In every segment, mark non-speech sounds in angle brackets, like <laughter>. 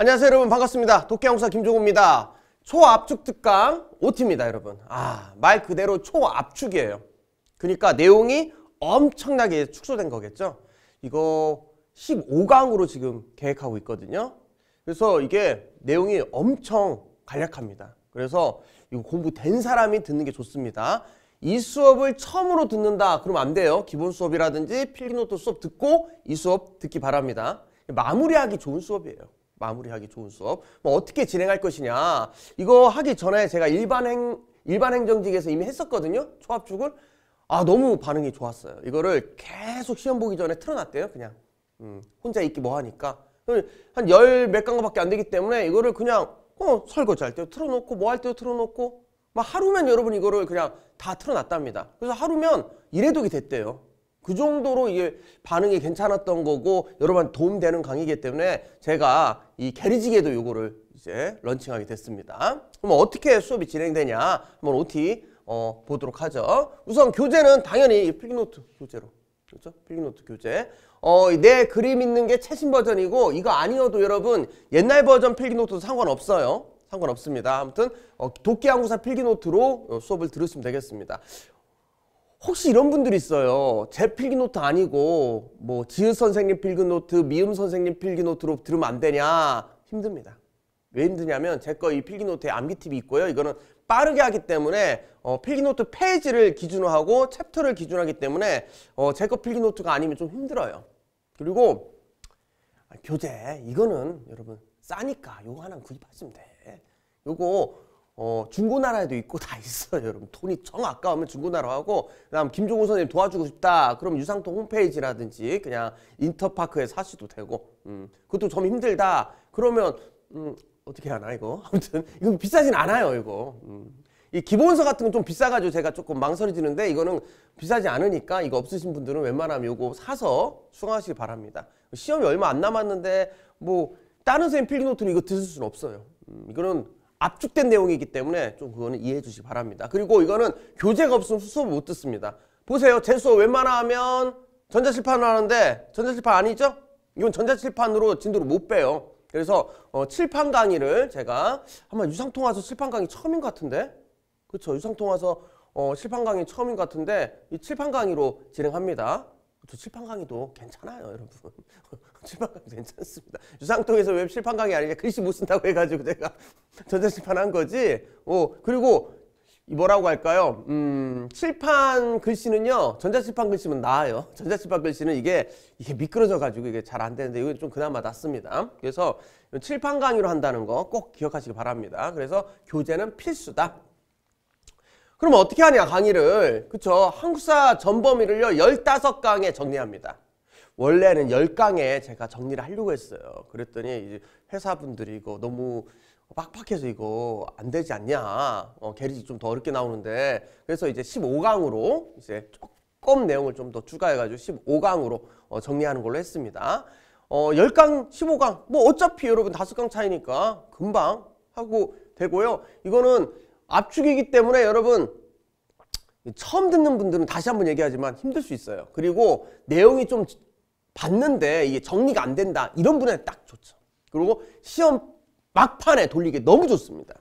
안녕하세요 여러분 반갑습니다 도끼형사 김종우입니다 초압축 특강 OT입니다 여러분 아 말 그대로 초압축이에요 그러니까 내용이 엄청나게 축소된 거겠죠 이거 15강으로 지금 계획하고 있거든요 그래서 이게 내용이 엄청 간략합니다 그래서 이거 공부된 사람이 듣는 게 좋습니다 이 수업을 처음으로 듣는다 그러면 안 돼요 기본 수업이라든지 필기노트 수업 듣고 이 수업 듣기 바랍니다 마무리하기 좋은 수업이에요 마무리하기 좋은 수업. 뭐 어떻게 진행할 것이냐. 이거 하기 전에 제가 일반 행, 일반 행정직에서 이미 했었거든요. 초합축을. 아, 너무 반응이 좋았어요. 이거를 계속 시험 보기 전에 틀어놨대요. 그냥. 음, 혼자 있기 뭐 하니까. 한 열 몇 강가밖에 안 되기 때문에 이거를 그냥, 어, 설거지 할 때도 틀어놓고, 뭐 할 때도 틀어놓고. 막 하루면 여러분 이거를 그냥 다 틀어놨답니다. 그래서 하루면 일회독이 됐대요. 그 정도로 이게 반응이 괜찮았던 거고 여러분 도움되는 강의이기 때문에 제가 이 게리지게도 요거를 이제 런칭하게 됐습니다. 그럼 어떻게 수업이 진행되냐 한번 OT 어, 보도록 하죠. 우선 교재는 당연히 필기노트 교재로 그렇죠? 필기노트 교재. 어, 내 그림 있는 게 최신 버전이고 이거 아니어도 여러분 옛날 버전 필기노트도 상관없어요. 상관없습니다. 아무튼 어, 도끼한구사 필기노트로 어, 수업을 들으시면 되겠습니다. 혹시 이런 분들이 있어요. 제 필기노트 아니고 뭐지은 선생님 필기노트, 미음 선생님 필기노트로 들으면 안 되냐? 힘듭니다. 왜 힘드냐면 제 거 이 필기노트에 암기 팁이 있고요. 이거는 빠르게 하기 때문에 어, 필기노트 페이지를 기준으로 하고 챕터를 기준하기 으로 때문에 어, 제거 필기노트가 아니면 좀 힘들어요. 그리고 아, 교재 이거는 여러분 싸니까 이거 하나 구입하시면 돼. 요거 어, 중고나라에도 있고 다 있어요, <laughs> 여러분. 돈이 정 아까우면 중고나라 하고, 그 다음 김종우 선생님 도와주고 싶다. 그럼 유상통 홈페이지라든지 그냥 인터파크에 사시도 되고, 음, 그것도 좀 힘들다. 그러면, 음, 어떻게 하나, 이거? <laughs> 아무튼, 이건 비싸진 않아요, 이거. 음. 이 기본서 같은 건 좀 비싸가지고 제가 조금 망설이지는데 이거는 비싸지 않으니까 이거 없으신 분들은 웬만하면 이거 사서 수강하시기 바랍니다. 시험이 얼마 안 남았는데 뭐 다른 선생님 필기노트는 이거 드실 수는 없어요. 음, 이거는 압축된 내용이기 때문에 좀 그거는 이해해 주시기 바랍니다. 그리고 이거는 교재가 없으면 수업을 못 듣습니다. 보세요. 제 수업 웬만하면 전자칠판을 하는데 전자칠판 아니죠? 이건 전자칠판으로 진도를 못 빼요. 그래서 어, 칠판 강의를 제가 아마 유상통 와서 칠판 강의 처음인 것 같은데 그렇죠. 유상통 와서 어, 칠판 강의 처음인 것 같은데 이 칠판 강의로 진행합니다. 저 칠판 강의도 괜찮아요, 여러분. <laughs> 칠판 강의 괜찮습니다. 유상통에서 왜 칠판 강의 아니라 글씨 못 쓴다고 해가지고 내가 <laughs> 전자칠판 한 거지. 어, 그리고 뭐라고 할까요? 음, 칠판 글씨는요, 전자칠판 글씨는 나아요. 전자칠판 글씨는 이게, 이게 미끄러져가지고 이게 잘 안 되는데, 이건 좀 그나마 낫습니다. 그래서 칠판 강의로 한다는 거 꼭 기억하시기 바랍니다. 그래서 교재는 필수다. 그럼 어떻게 하냐 강의를 그쵸 한국사 전범위를요 15강에 정리합니다 원래는 10강에 제가 정리를 하려고 했어요 그랬더니 이제 회사분들이 이거 너무 빡빡해서 이거 안 되지 않냐 어, 게리지 좀 더 어렵게 나오는데 그래서 이제 15강으로 이제 조금 내용을 좀 더 추가해가지고 15강으로 어, 정리하는 걸로 했습니다 어, 10강 15강 뭐 어차피 여러분 5강 차이니까 금방 하고 되고요 이거는 압축이기 때문에 여러분 처음 듣는 분들은 다시 한번 얘기하지만 힘들 수 있어요. 그리고 내용이 좀 봤는데 이게 정리가 안 된다 이런 분에 딱 좋죠. 그리고 시험 막판에 돌리기 너무 좋습니다.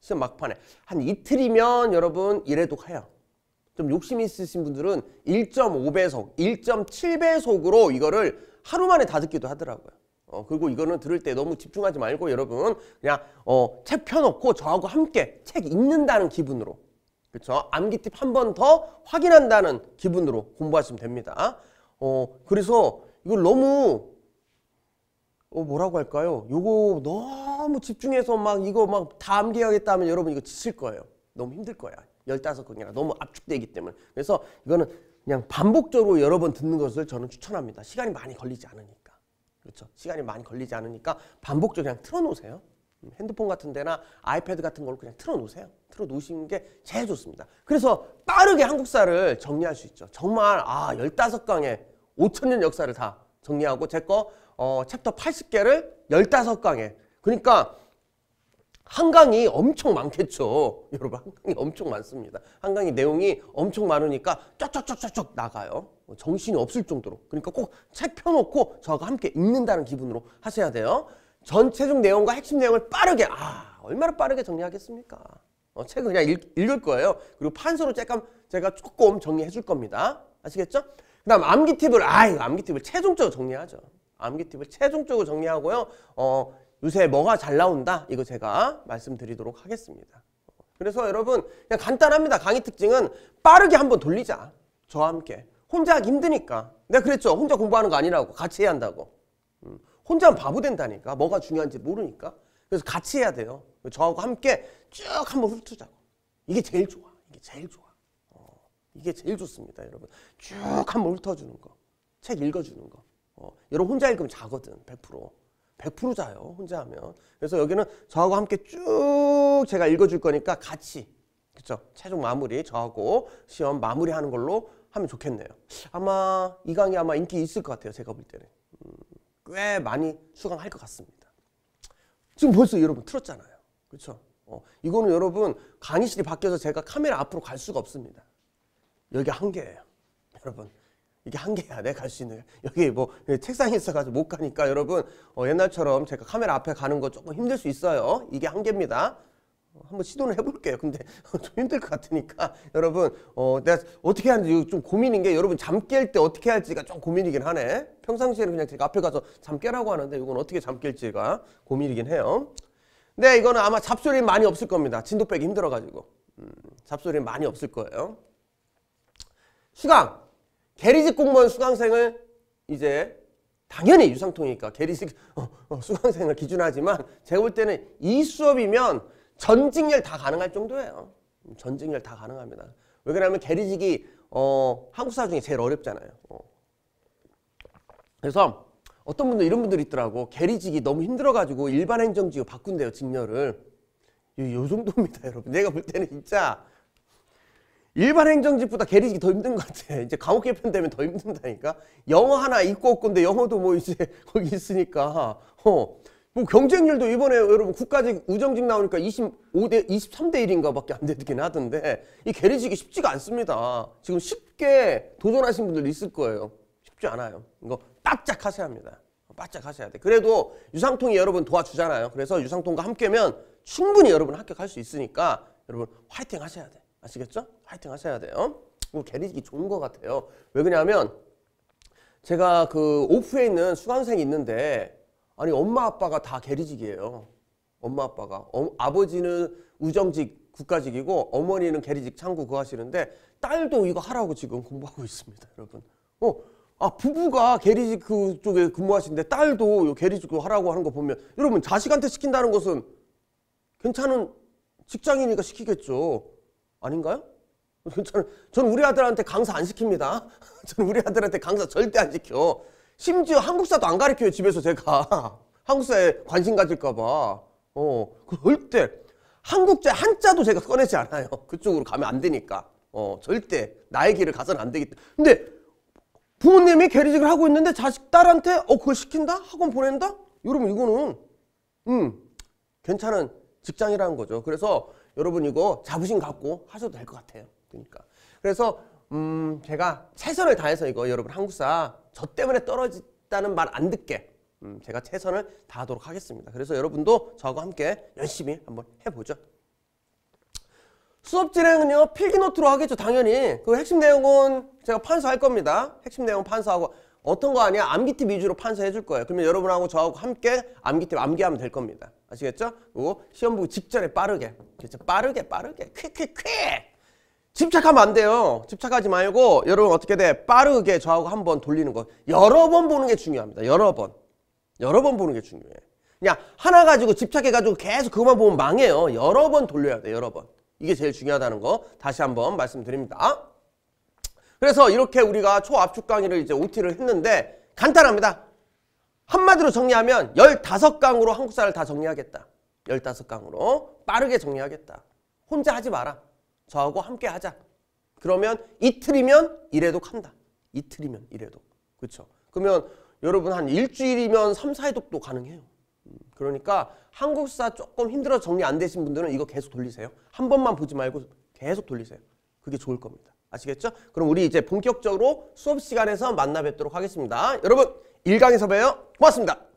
시험 막판에 한 이틀이면 여러분 이래도 해요. 좀 욕심이 있으신 분들은 1.5배속, 1.7배속으로 이거를 하루 만에 다 듣기도 하더라고요. 어, 그리고 이거는 들을 때 너무 집중하지 말고 여러분 그냥 어, 책 펴놓고 저하고 함께 책 읽는다는 기분으로 그렇죠? 암기팁 한 번 더 확인한다는 기분으로 공부하시면 됩니다. 어, 그래서 이걸 너무 어, 뭐라고 할까요? 이거 너무 집중해서 막 이거 막 다 암기하겠다 하면 여러분 이거 지칠 거예요. 너무 힘들 거야. 열다섯 강이라 너무 압축되기 때문에. 그래서 이거는 그냥 반복적으로 여러 번 듣는 것을 저는 추천합니다. 시간이 많이 걸리지 않으니까. 그렇죠. 시간이 많이 걸리지 않으니까 반복적으로 그냥 틀어놓으세요. 음, 핸드폰 같은 데나 아이패드 같은 걸로 그냥 틀어놓으세요. 틀어놓으시는 게 제일 좋습니다. 그래서 빠르게 한국사를 정리할 수 있죠. 정말 아 열다섯 강에5천년 역사를 다 정리하고 제거 어, 챕터 80개를 열다섯 강에 그러니까 한강이 엄청 많겠죠. <laughs> 여러분 한강이 엄청 많습니다. 한강이 내용이 엄청 많으니까 쫙쫙쫙쫙 나가요. 어, 정신이 없을 정도로 그러니까 꼭 책 펴놓고 저하고 함께 읽는다는 기분으로 하셔야 돼요. 전체적 내용과 핵심 내용을 빠르게 아 얼마나 빠르게 정리하겠습니까? 어, 책은 그냥 읽, 읽을 거예요. 그리고 판서로 잠깐 제가 조금 정리해 줄 겁니다. 아시겠죠? 그 다음 암기 팁을 아 이거 암기 팁을 최종적으로 정리하죠. 암기 팁을 최종적으로 정리하고요. 어, 요새 뭐가 잘 나온다 이거 제가 말씀드리도록 하겠습니다. 그래서 여러분 그냥 간단합니다. 강의 특징은 빠르게 한번 돌리자. 저와 함께. 혼자 하기 힘드니까. 내가 그랬죠. 혼자 공부하는 거 아니라고. 같이 해야 한다고. 음. 혼자 하면 바보 된다니까. 뭐가 중요한지 모르니까. 그래서 같이 해야 돼요. 저하고 함께 쭉 한번 훑으자고. 이게 제일 좋아. 이게 제일 좋아. 어, 이게 제일 좋습니다, 여러분. 쭉 한번 훑어주는 거. 책 읽어주는 거. 어, 여러분 혼자 읽으면 자거든, 100%. 100% 자요, 혼자 하면. 그래서 여기는 저하고 함께 쭉 제가 읽어줄 거니까 같이. 그쵸? 최종 마무리, 저하고 시험 마무리하는 걸로 하면 좋겠네요. 아마 이 강의 아마 인기 있을 것 같아요. 제가 볼 때는. 음, 꽤 많이 수강할 것 같습니다. 지금 벌써 여러분 틀었잖아요. 그렇죠? 어, 이거는 여러분 강의실이 바뀌어서 제가 카메라 앞으로 갈 수가 없습니다. 여기 한계예요. 여러분 이게 한계야 내가 갈 수 있는 여기 뭐 예, 책상에 있어가지고 못 가니까 여러분 어, 옛날처럼 제가 카메라 앞에 가는 거 조금 힘들 수 있어요. 이게 한계입니다. 한번 시도는 해볼게요. 근데 <laughs> 좀 힘들 것 같으니까 여러분 어 내가 어떻게 하는지 좀 고민인 게 여러분 잠 깰 때 어떻게 할지가 좀 고민이긴 하네. 평상시에는 그냥 제가 앞에 가서 잠 깨라고 하는데 이건 어떻게 잠 깰지가 고민이긴 해요. 네 이거는 아마 잡소리 많이 없을 겁니다. 진도 빼기 힘들어가지고 음, 잡소리 많이 없을 거예요. 수강 게리직 공무원 수강생을 이제 당연히 유상통이니까 게리직 어, 어, 수강생을 기준하지만 제가 볼 때는 이 수업이면 전직열다 가능할 정도예요. 전직열다 가능합니다. 왜 그러냐면 게리직이 어, 한국사 중에 제일 어렵잖아요. 어. 그래서 어떤 분들 이런 분들이 있더라고. 게리직이 너무 힘들어가지고 일반 행정직으로 바꾼대요. 직렬을. 요, 요 정도입니다. 여러분. 내가 볼 때는 진짜 일반 행정직보다 게리직이 더 힘든 것 같아. 이제 감옥 개편되면 더 힘든다니까. 영어 하나 있고 없고인데 영어도 뭐 이제 <laughs> 거기 있으니까. 어. 뭐 경쟁률도 이번에 여러분 국가직 우정직 나오니까 25대 23대 1인가 밖에 안 되긴 하던데 이 계리직이 쉽지가 않습니다. 지금 쉽게 도전하신 분들 있을 거예요. 쉽지 않아요. 이거 바짝 하셔야 합니다. 바짝 하셔야 돼. 그래도 유상통이 여러분 도와주잖아요. 그래서 유상통과 함께면 충분히 여러분 합격할 수 있으니까 여러분 화이팅 하셔야 돼. 아시겠죠? 화이팅 하셔야 돼요. 이 뭐 계리직이 좋은 것 같아요. 왜 그러냐면 제가 그 오프에 있는 수강생이 있는데 아니 엄마 아빠가 다 계리직이에요. 엄마 아빠가 어, 아버지는 우정직 국가직이고 어머니는 계리직 창구 그거 하시는데 딸도 이거 하라고 지금 공부하고 있습니다, 여러분. 어, 아 부부가 계리직 그쪽에 근무하시는데 딸도 요 계리직 하라고 하는 거 보면 여러분 자식한테 시킨다는 것은 괜찮은 직장이니까 시키겠죠. 아닌가요? <laughs> 저는, 저는 우리 아들한테 강사 안 시킵니다. <laughs> 저는 우리 아들한테 강사 절대 안 시켜. 심지어 한국사도 안 가르쳐요 집에서 제가 <laughs> 한국사에 관심 가질까봐 어 절대 한국자 한자도 제가 꺼내지 않아요 <laughs> 그쪽으로 가면 안 되니까 어 절대 나의 길을 가서는 안 되기 때문에 근데 부모님이 계리직을 하고 있는데 자식 딸한테 어 그걸 시킨다 학원 보낸다 여러분 이거는 음 괜찮은 직장이라는 거죠 그래서 여러분 이거 자부심 갖고 하셔도 될 것 같아요 그러니까 그래서 음 제가 최선을 다해서 이거 여러분 한국사 저 때문에 떨어졌다는 말 안 듣게 음, 제가 최선을 다하도록 하겠습니다. 그래서 여러분도 저하고 함께 열심히 한번 해보죠. 수업 진행은요 필기노트로 하겠죠 당연히 그 핵심 내용은 제가 판서할 겁니다 핵심 내용 판서하고 어떤 거 아니야 암기팁 위주로 판서해 줄 거예요 그러면 여러분하고 저하고 함께 암기팁 암기하면 될 겁니다 아시겠죠? 그리고 시험 보기 직전에 빠르게 그렇죠? 빠르게 빠르게 퀵퀵퀵 집착하면 안 돼요. 집착하지 말고 여러분 어떻게 돼? 빠르게 저하고 한번 돌리는 거. 여러 번 보는 게 중요합니다. 여러 번. 여러 번 보는 게 중요해. 그냥 하나 가지고 집착해가지고 계속 그것만 보면 망해요. 여러 번 돌려야 돼. 여러 번. 이게 제일 중요하다는 거 다시 한번 말씀드립니다. 그래서 이렇게 우리가 초압축 강의를 이제 OT를 했는데 간단합니다. 한마디로 정리하면 15강으로 한국사를 다 정리하겠다. 15강으로 빠르게 정리하겠다. 혼자 하지 마라. 저하고 함께 하자. 그러면 이틀이면 이래도 간다. 이틀이면 이래도. 그렇죠? 그러면 여러분 한 일주일이면 3, 4회독도 가능해요. 음, 그러니까 한국사 조금 힘들어 정리 안 되신 분들은 이거 계속 돌리세요. 한 번만 보지 말고 계속 돌리세요. 그게 좋을 겁니다. 아시겠죠? 그럼 우리 이제 본격적으로 수업 시간에서 만나 뵙도록 하겠습니다. 여러분 일강에서 봬요. 고맙습니다.